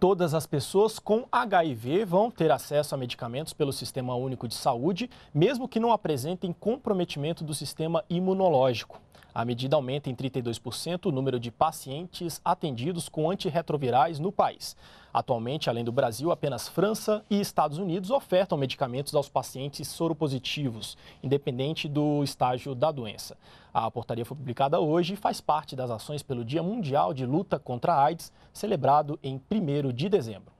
todas as pessoas com HIV vão ter acesso a medicamentos pelo Sistema Único de Saúde, mesmo que não apresentem comprometimento do sistema imunológico. A medida aumenta em 32% o número de pacientes atendidos com antirretrovirais no país. Atualmente, além do Brasil, apenas França e Estados Unidos ofertam medicamentos aos pacientes soropositivos, independente do estágio da doença. A portaria foi publicada hoje e faz parte das ações pelo Dia Mundial de Luta contra a AIDS, celebrado em 1 de dezembro.